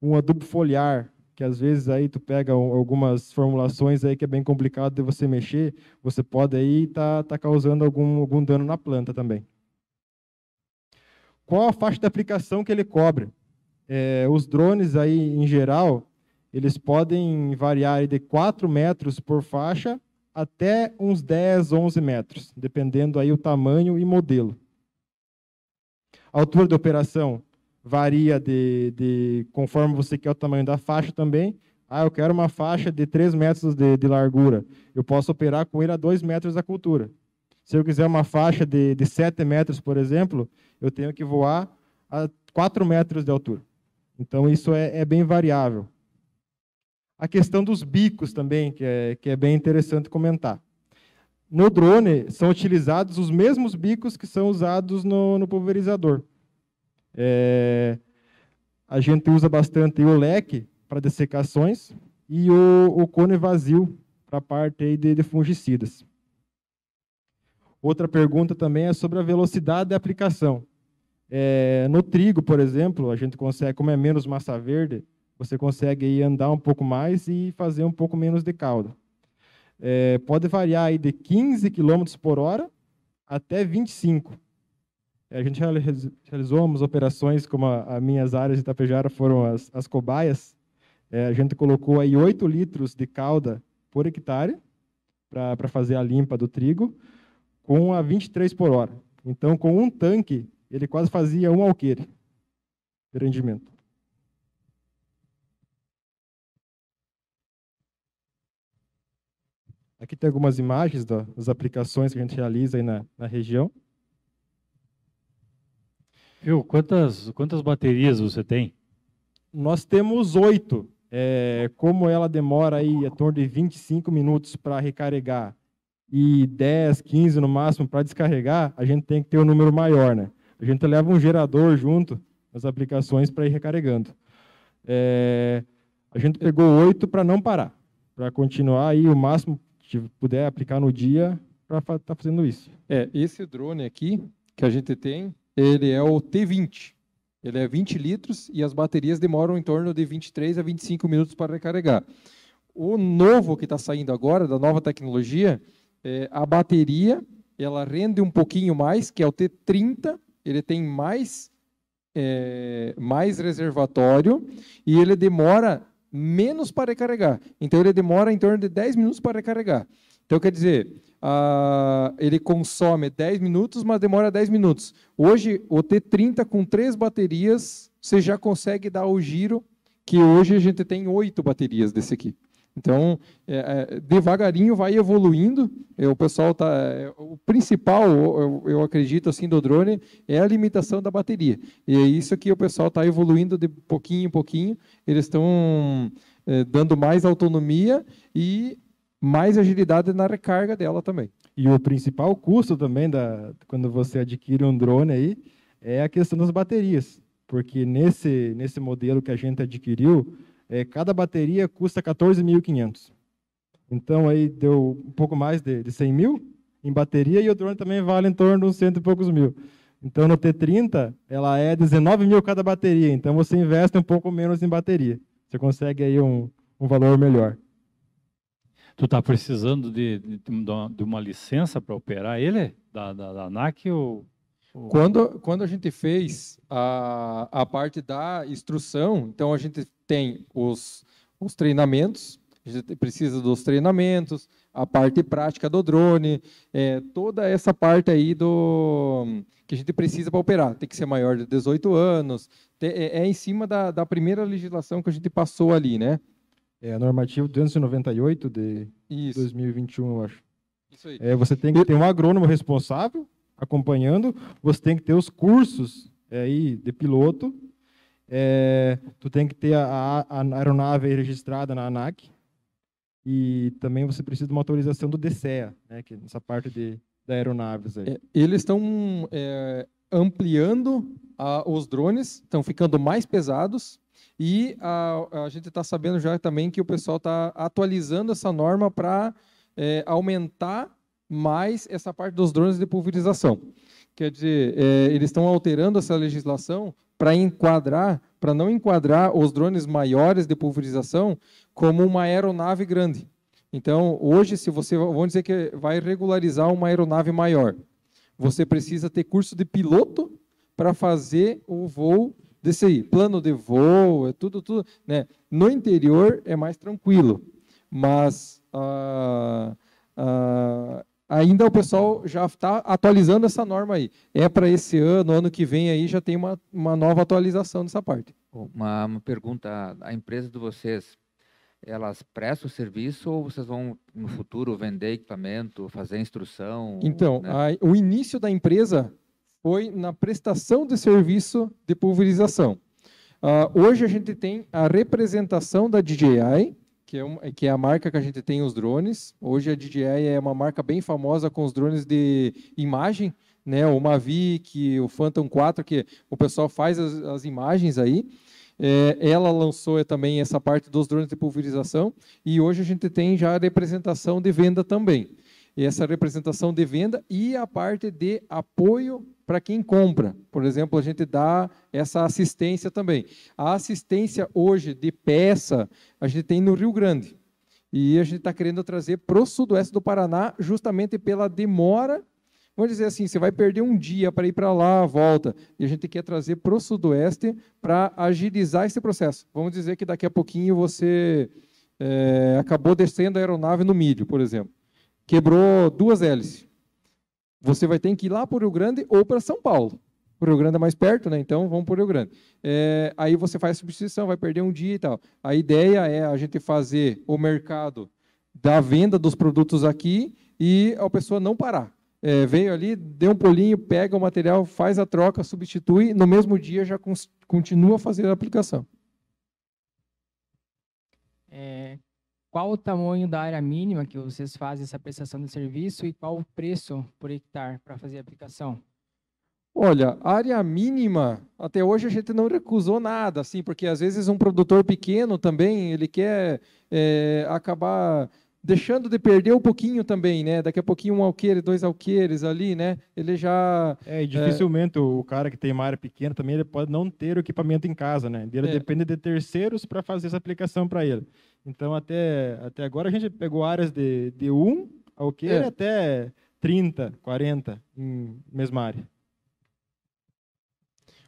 um adubo foliar, que às vezes aí tu pega algumas formulações aí que é bem complicado de você mexer, você pode aí estar tá, tá causando algum, algum dano na planta também. Qual a faixa de aplicação que ele cobre? É, os drones aí em geral, eles podem variar de 4 metros por faixa até uns 10, 11 metros, dependendo aí o tamanho e modelo. A altura de operação, varia de, de conforme você quer o tamanho da faixa também. Ah, eu quero uma faixa de 3 metros de, de largura. Eu posso operar com ele a 2 metros da cultura. Se eu quiser uma faixa de, de 7 metros, por exemplo, eu tenho que voar a 4 metros de altura. Então, isso é, é bem variável. A questão dos bicos também, que é, que é bem interessante comentar. No drone, são utilizados os mesmos bicos que são usados no, no pulverizador. É, a gente usa bastante o leque para dessecações e o, o cone vazio para a parte de, de fungicidas. Outra pergunta também é sobre a velocidade da aplicação. É, no trigo, por exemplo, a gente consegue, como é menos massa verde, você consegue andar um pouco mais e fazer um pouco menos de calda. É, pode variar aí de 15 km por hora até 25 é, a gente realizou umas operações, como as minhas áreas de Itapejara foram as, as cobaias. É, a gente colocou aí 8 litros de calda por hectare para fazer a limpa do trigo, com a 23 por hora. Então, com um tanque, ele quase fazia um alqueire de rendimento. Aqui tem algumas imagens das aplicações que a gente realiza aí na, na região. Viu? Quantas, quantas baterias você tem? Nós temos oito. É, como ela demora aí a torno de 25 minutos para recarregar e 10, 15 no máximo para descarregar, a gente tem que ter um número maior, né? A gente leva um gerador junto nas aplicações para ir recarregando. É, a gente pegou oito para não parar, para continuar aí o máximo que puder aplicar no dia para estar tá fazendo isso. É, esse drone aqui que a gente tem, ele é o T20. Ele é 20 litros e as baterias demoram em torno de 23 a 25 minutos para recarregar. O novo que está saindo agora, da nova tecnologia, é a bateria ela rende um pouquinho mais, que é o T30. Ele tem mais, é, mais reservatório e ele demora menos para recarregar. Então, ele demora em torno de 10 minutos para recarregar. Então, quer dizer, uh, ele consome 10 minutos, mas demora 10 minutos. Hoje, o T30 com três baterias, você já consegue dar o giro, que hoje a gente tem oito baterias desse aqui. Então, é, é, devagarinho vai evoluindo. É, o pessoal tá. É, o principal, eu, eu, acredito, assim, do drone é a limitação da bateria. E é isso que o pessoal está evoluindo de pouquinho em pouquinho. Eles estão é, dando mais autonomia e mais agilidade na recarga dela também. E o principal custo também da quando você adquire um drone aí é a questão das baterias, porque nesse nesse modelo que a gente adquiriu, é, cada bateria custa 14.500. Então aí deu um pouco mais de, de 100 mil em bateria e o drone também vale em torno de uns cento e poucos mil. Então no T30 ela é 19 mil cada bateria, então você investe um pouco menos em bateria. Você consegue aí um, um valor melhor. Tu está precisando de, de, de, uma licença para operar ele? Da, da, da ANAC ou, ou... Quando, quando a gente fez a, a parte da instrução, então a gente tem os, os treinamentos, a gente precisa dos treinamentos, a parte prática do drone, é, toda essa parte aí do que a gente precisa para operar. Tem que ser maior de 18 anos, é, é em cima da, da primeira legislação que a gente passou ali, né? É a normativa 298 de Isso. 2021, eu acho. Isso aí. É, você tem que ter um agrônomo responsável acompanhando, você tem que ter os cursos é, aí de piloto, é, tu tem que ter a, a, a, aeronave registrada na ANAC e também você precisa de uma autorização do DCEA, né, que é nessa parte de, da aeronaves. Aí. É, eles estão é, ampliando a, os drones, estão ficando mais pesados, e a, a gente está sabendo já também que o pessoal está atualizando essa norma para é, aumentar mais essa parte dos drones de pulverização. Quer dizer, é, eles estão alterando essa legislação para enquadrar, para não enquadrar os drones maiores de pulverização como uma aeronave grande. Então, hoje, se você, vamos dizer que vai regularizar uma aeronave maior, você precisa ter curso de piloto para fazer o voo desse plano de voo, é tudo, tudo. Né? No interior é mais tranquilo, mas ah, ah, ainda o pessoal já está atualizando essa norma aí. É para esse ano, ano que vem aí já tem uma, uma nova atualização dessa parte. Uma, uma pergunta, a empresa de vocês, elas prestam serviço ou vocês vão no futuro vender equipamento, fazer instrução? Então, né? a, o início da empresa foi na prestação de serviço de pulverização. Uh, hoje a gente tem a representação da DJI, que é, uma, que é, a marca que a gente tem os drones. Hoje a DJI é uma marca bem famosa com os drones de imagem, né? o Mavic, o Phantom 4, que o pessoal faz as, as imagens aí. É, ela lançou também essa parte dos drones de pulverização e hoje a gente tem já a representação de venda também. Essa representação de venda e a parte de apoio para quem compra. Por exemplo, a gente dá essa assistência também. A assistência hoje de peça a gente tem no Rio Grande. E a gente está querendo trazer para o sudoeste do Paraná, justamente pela demora. Vamos dizer assim, você vai perder um dia para ir para lá, volta. E a gente quer trazer para o sudoeste para agilizar esse processo. Vamos dizer que daqui a pouquinho você é, acabou descendo a aeronave no milho, por exemplo. Quebrou duas hélices você vai ter que ir lá para o Rio Grande ou para São Paulo. O Rio Grande é mais perto, né? Então vamos para o Rio Grande. É, aí você faz a substituição, vai perder um dia e tal. A ideia é a gente fazer o mercado da venda dos produtos aqui e a pessoa não parar. É, veio ali, deu um pulinho, pega o material, faz a troca, substitui, no mesmo dia já continua a fazer a aplicação. É, qual o tamanho da área mínima que vocês fazem essa prestação de serviço e qual o preço por hectare para fazer a aplicação? Olha, área mínima, até hoje a gente não recusou nada, assim, porque às vezes um produtor pequeno também, ele quer é, acabar deixando de perder um pouquinho também, né? Daqui a pouquinho um alqueire, dois alqueires ali, né? Ele já... É, e dificilmente é... o cara que tem uma área pequena também, ele pode não ter o equipamento em casa, né? Ele é. depende de terceiros para fazer essa aplicação para ele. Então, até, até agora a gente pegou áreas de, de um alqueire é. até 30, 40 em mesma área.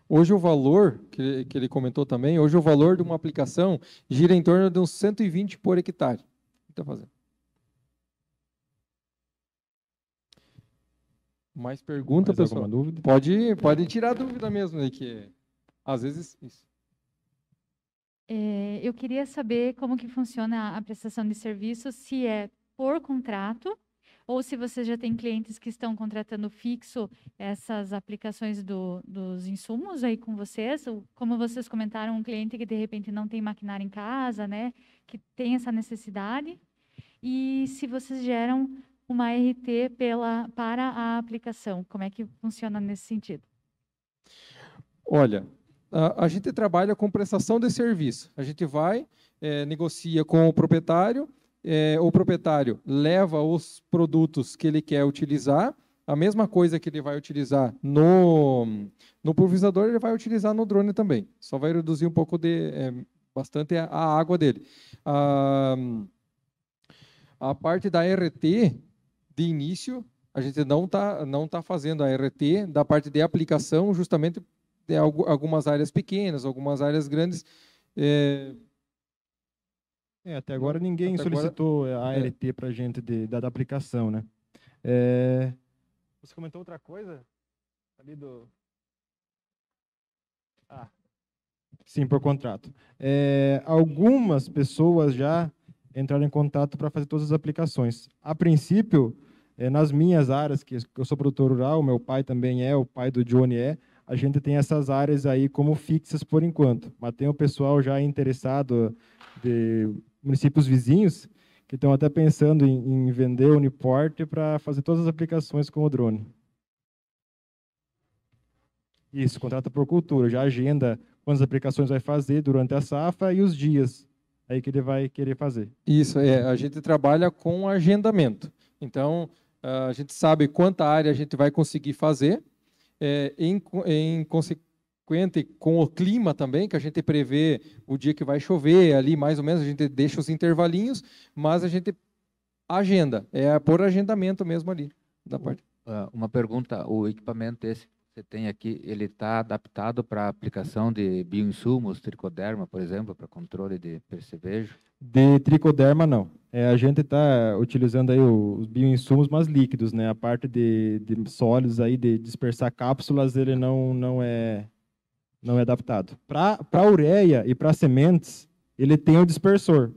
Hoje o valor, que, ele comentou também, hoje o valor de uma aplicação gira em torno de uns 120 por hectare. Está fazendo. Mais pergunta, Mais pessoal? dúvida? Pode, pode tirar dúvida mesmo aí, né, que às vezes... Isso. É, eu queria saber como que funciona a prestação de serviço, se é por contrato ou se você já tem clientes que estão contratando fixo essas aplicações do, dos insumos aí com vocês, como vocês comentaram, um cliente que de repente não tem maquinário em casa, né, que tem essa necessidade, e se vocês geram uma RT pela, para a aplicação? Como é que funciona nesse sentido? Olha, a, a gente trabalha com prestação de serviço. A gente vai, é, negocia com o proprietário, é, o proprietário leva os produtos que ele quer utilizar, a mesma coisa que ele vai utilizar no, no pulverizador, ele vai utilizar no drone também. Só vai reduzir um pouco de é, bastante a, a, água dele. A, ah, a parte da RT, de início, a gente não está não tá fazendo a RT da parte de aplicação, justamente de algumas áreas pequenas, algumas áreas grandes. É... É, até agora ninguém até solicitou agora... a RT é. para a gente de, da, da aplicação, né? É... Você comentou outra coisa? Ali do... Ah. Sim, por contrato. É, algumas pessoas já entraram em contato para fazer todas as aplicações. A princípio, é, nas minhas áreas, que eu sou produtor rural, meu pai também é, o pai do Johnny é, a gente tem essas áreas aí como fixas por enquanto. Mas tem o pessoal já interessado de municípios vizinhos que estão até pensando em, em vender o Uniporte para fazer todas as aplicações com o drone. Isso, contrata por cultura, já agenda quantas aplicações vai fazer durante a safra e os dias aí que ele vai querer fazer. Isso, é, a gente trabalha com agendamento. Então, ah, a gente sabe quanta área a gente vai conseguir fazer, é, em, em consequente com o clima também, que a gente prevê o dia que vai chover, ali mais ou menos, a gente deixa os intervalinhos, mas a gente agenda, é por agendamento mesmo ali da parte. Ah, uma pergunta, o equipamento esse que você tem aqui, ele está adaptado para aplicação de bioinsumos, tricoderma, por exemplo, para controle de percevejo? De tricoderma, não. É, a gente está utilizando aí os bioinsumos mais líquidos, né? A parte de, de sólidos aí, de dispersar cápsulas, ele não, não, é, não é adaptado. Para ureia e para sementes, ele tem o dispersor.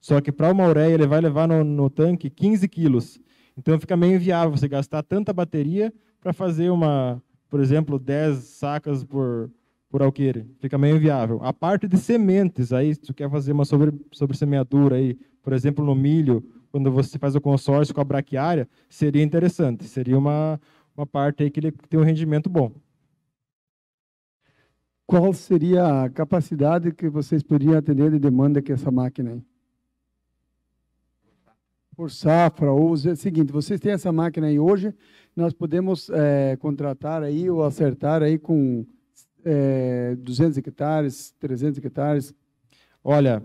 Só que para uma ureia, ele vai levar no, no tanque 15 quilos. Então fica meio inviável você gastar tanta bateria para fazer uma, por exemplo, 10 sacas por, por alqueire. Fica meio inviável. A parte de sementes, aí, se você quer fazer uma sobre, sobre semeadura, aí, por exemplo, no milho, quando você faz o consórcio com a braquiária, seria interessante. Seria uma, uma parte aí que ele tem um rendimento bom. Qual seria a capacidade que vocês poderiam atender de demanda que essa máquina aí? Por safra, ou é o seguinte, vocês têm essa máquina aí hoje, nós podemos é, contratar aí ou acertar aí com é, 200 hectares, 300 hectares? Olha,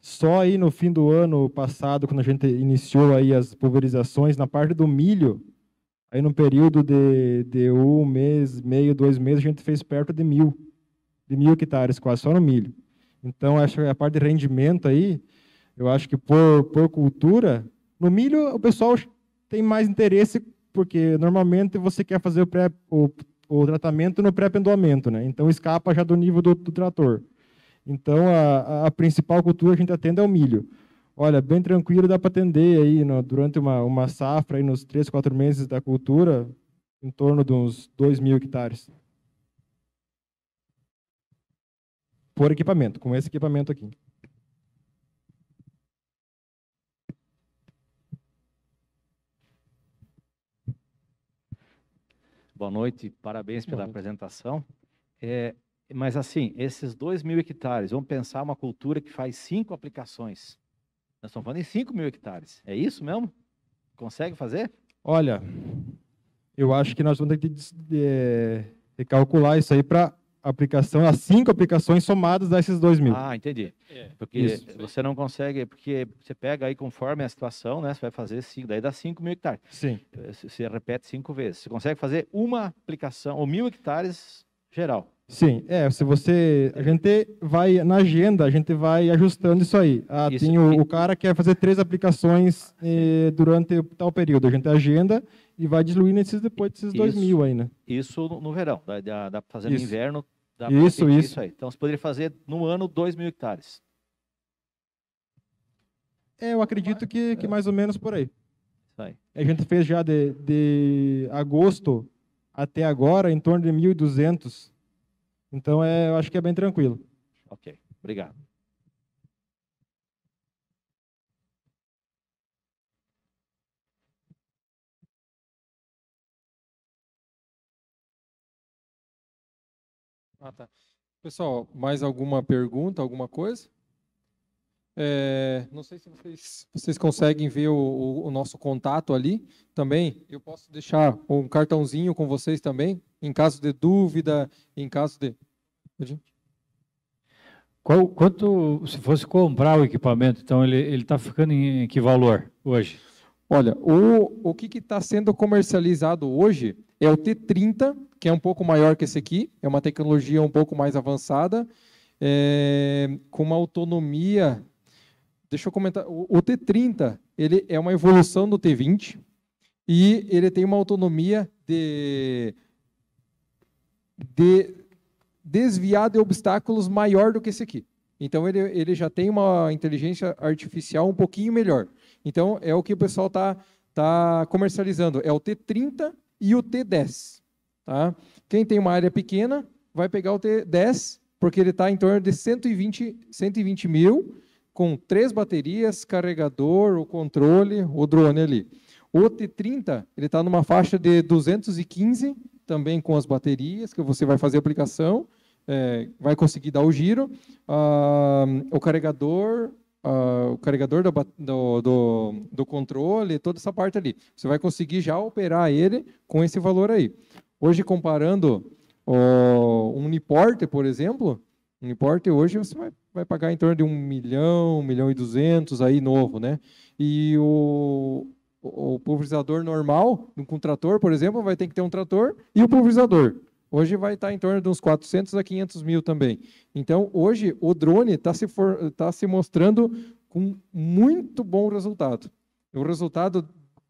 só aí no fim do ano passado, quando a gente iniciou aí as pulverizações, na parte do milho, aí no período de, de um mês, meio, dois meses, a gente fez perto de mil, de mil hectares quase, só no milho. Então, acho que a parte de rendimento aí, eu acho que por, por cultura, no milho o pessoal tem mais interesse, porque normalmente você quer fazer o, pré, o o tratamento no pré-pendoamento, né? Então escapa já do nível do, do trator. Então a, a, principal cultura que a gente atende é o milho. Olha, bem tranquilo, dá para atender aí no, durante uma, uma safra, aí nos três, quatro meses da cultura, em torno de uns 2 mil hectares. Por equipamento, com esse equipamento aqui. Boa noite, parabéns pela Boa apresentação. É, mas assim, esses 2 mil hectares, vamos pensar uma cultura que faz cinco aplicações. Nós estamos falando em 5 mil hectares. É isso mesmo? Consegue fazer? Olha, eu acho que nós vamos ter que eh, recalcular isso aí para aplicação, as cinco aplicações somadas desses esses dois mil. Ah, entendi. É. Porque Isso. você não consegue, porque você pega aí conforme a situação, né? Você vai fazer cinco, daí dá cinco mil hectares. Sim. Você eh, repete cinco vezes. Você consegue fazer uma aplicação, ou mil hectares geral. Sim, é, se você, a gente vai, na agenda, a gente vai ajustando isso aí. Ah, isso. tem o, o cara quer fazer três aplicações eh, durante tal período, a gente agenda e vai diluindo esses depois desses isso, dois mil aí, né? Isso no verão, dá, dá, dá para fazer isso. no inverno Dá isso, isso. isso aí. Então você poderia fazer no ano 2 mil hectares. É, eu acredito que, que mais ou menos por aí. Isso aí. A gente fez já de, de agosto até agora em torno de 1.200. Então é, eu acho que é bem tranquilo. Ok, obrigado. Ah, tá. Pessoal, mais alguma pergunta, alguma coisa? É, não sei se vocês, vocês conseguem ver o, o, o, nosso contato ali também. Eu posso deixar um cartãozinho com vocês também, em caso de dúvida, em caso de. Qual, quanto, se fosse comprar o equipamento, então ele está ficando em que valor hoje? Olha, o, o que está sendo comercializado hoje é o T30, que é um pouco maior que esse aqui, é uma tecnologia um pouco mais avançada, é, com uma autonomia. Deixa eu comentar. O, o T30 ele é uma evolução do T20 e ele tem uma autonomia de, de desviar de obstáculos maior do que esse aqui. Então ele, ele já tem uma inteligência artificial um pouquinho melhor. Então é o que o pessoal está tá comercializando. É o T30 e o T10. Tá? Quem tem uma área pequena vai pegar o T10, porque ele está em torno de 120, 120 mil, com três baterias, carregador, o controle, o drone ali. O T30 ele está numa faixa de 215, também com as baterias, que você vai fazer a aplicação, é, vai conseguir dar o giro. Ah, o carregador, Uh, o carregador do, do, do, do, controle, toda essa parte ali. Você vai conseguir já operar ele com esse valor aí. Hoje, comparando ó, um Uniporte, por exemplo, um Uniporte hoje você vai, vai pagar em torno de um milhão, um milhão e duzentos aí novo, né? E o, o pulverizador normal, um trator, por exemplo, vai ter que ter um trator e o pulverizador. Hoje vai estar em torno de uns 400 a 500 mil também. Então, hoje, o drone está se, tá se mostrando com muito bom resultado. O resultado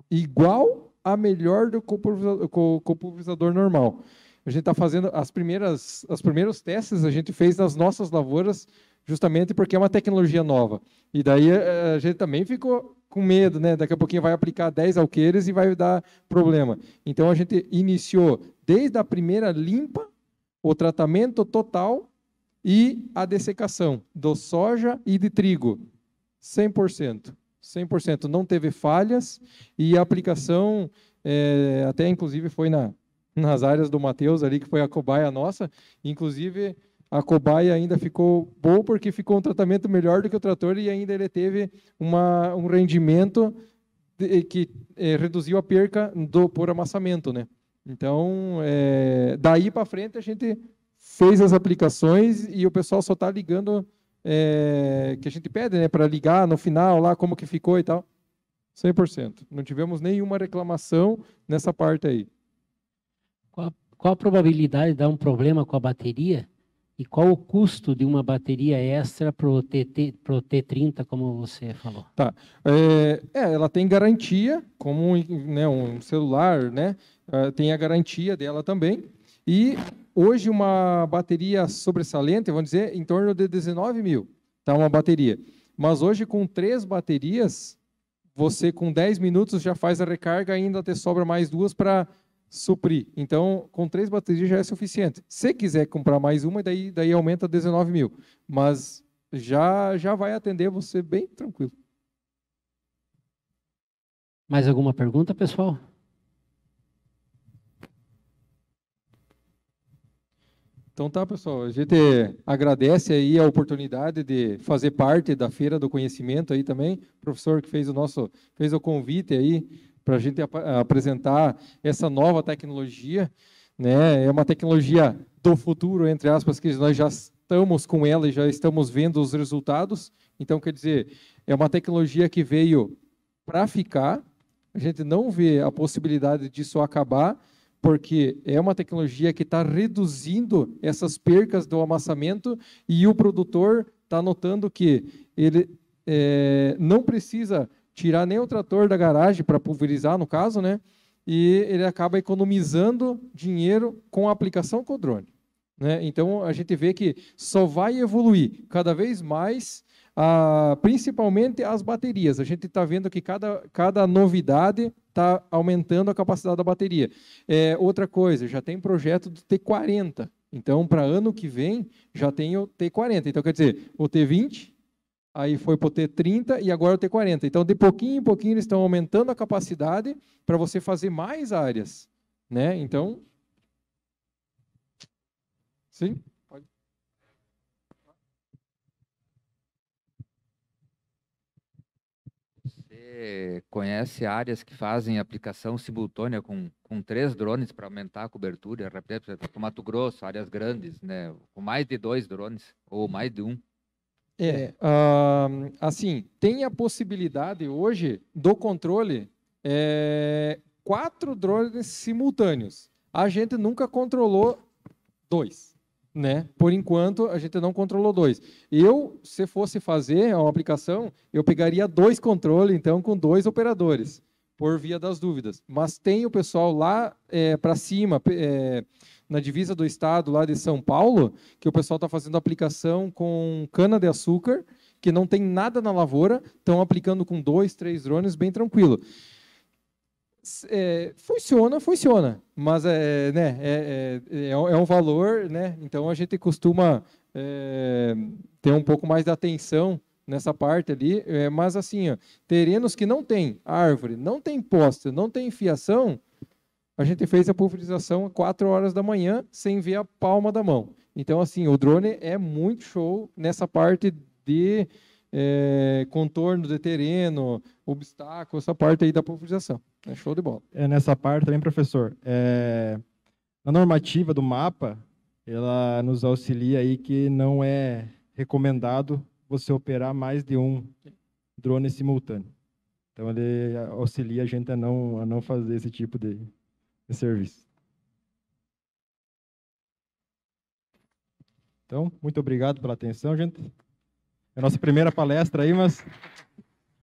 igual a melhor do pulverizador normal. A gente está fazendo as primeiras, os primeiros testes a gente fez nas nossas lavouras, justamente porque é uma tecnologia nova. E daí eh, a gente também ficou com medo, né? Daqui a pouquinho vai aplicar 10 alqueires e vai dar problema. Então a gente iniciou desde a primeira limpa, o tratamento total e a dessecação do soja e de trigo, 100%. 100%, não teve falhas e a aplicação é, até inclusive foi na, nas áreas do Matheus ali, que foi a cobaia nossa, inclusive a cobaia ainda ficou boa porque ficou um tratamento melhor do que o trator e ainda ele teve uma, um rendimento de, que é, reduziu a perca do, por amassamento, né? Então, é, daí para frente a gente fez as aplicações e o pessoal só está ligando é, que a gente pede, né, para ligar no final lá como que ficou e tal. 100%. Não tivemos nenhuma reclamação nessa parte aí. Qual a, qual a probabilidade de dar um problema com a bateria? E qual o custo de uma bateria extra para o pro T30, como você falou? Tá. É, é ela tem garantia, como um, né, um celular, né? Ah, tem a garantia dela também. E hoje uma bateria sobressalente, vamos dizer, em torno de 19 mil, tá? Uma bateria. Mas hoje com três baterias, você com 10 minutos já faz a recarga, ainda te sobra mais duas para suprir. Então, com três baterias já é suficiente. Se quiser comprar mais uma, daí, daí aumenta 19 mil. Mas já, já vai atender você bem tranquilo. Mais alguma pergunta, pessoal? Então tá, pessoal, a gente agradece aí a oportunidade de fazer parte da Feira do Conhecimento aí também, o professor que fez o nosso, fez o convite aí para a gente ap apresentar essa nova tecnologia, né? É uma tecnologia do futuro, entre aspas, que nós já estamos com ela e já estamos vendo os resultados. Então, quer dizer, é uma tecnologia que veio para ficar. A gente não vê a possibilidade disso acabar, porque é uma tecnologia que está reduzindo essas percas do amassamento e o produtor está notando que ele é, não precisa tirar nem o trator da garagem para pulverizar, no caso, né? E ele acaba economizando dinheiro com a aplicação com o drone. Né? Então a gente vê que só vai evoluir cada vez mais ah, principalmente as baterias. A gente está vendo que cada, cada novidade está aumentando a capacidade da bateria. É, outra coisa, já tem projeto do T40. Então, para ano que vem, já tem o T40. Então, quer dizer, o T20, aí foi para o T30 e agora o T40. Então, de pouquinho em pouquinho, eles estão aumentando a capacidade para você fazer mais áreas. Né? Então. Sim? Você conhece áreas que fazem aplicação simultânea com, com três drones para aumentar a cobertura e Por exemplo, Mato Grosso, áreas grandes, né? com mais de dois drones ou mais de um. É, ah, assim, tem a possibilidade hoje do controle é, quatro drones simultâneos. A gente nunca controlou dois né? Por enquanto, a gente não controlou dois. Eu, se fosse fazer uma aplicação, eu pegaria dois controles, então, com dois operadores, por via das dúvidas. Mas tem o pessoal lá é, para cima, é, na divisa do estado, lá de São Paulo, que o pessoal está fazendo aplicação com cana-de-açúcar, que não tem nada na lavoura, estão aplicando com dois, três drones, bem tranquilo é, funciona, funciona, mas é, né, é, é, é, um valor, né? Então a gente costuma é, ter um pouco mais de atenção nessa parte ali, mas assim, ó, terrenos que não tem árvore, não tem poste, não tem fiação, a gente fez a pulverização 4 horas da manhã sem ver a palma da mão. Então assim, o drone é muito show nessa parte de é, contorno de terreno, obstáculo, essa parte aí da pulverização. É show de bola. É nessa parte também, professor. É, na normativa do mapa, ela nos auxilia aí que não é recomendado você operar mais de um drone simultâneo. Então ele auxilia a gente a não, a não fazer esse tipo de, de serviço. Então, muito obrigado pela atenção, gente. É a nossa primeira palestra aí, mas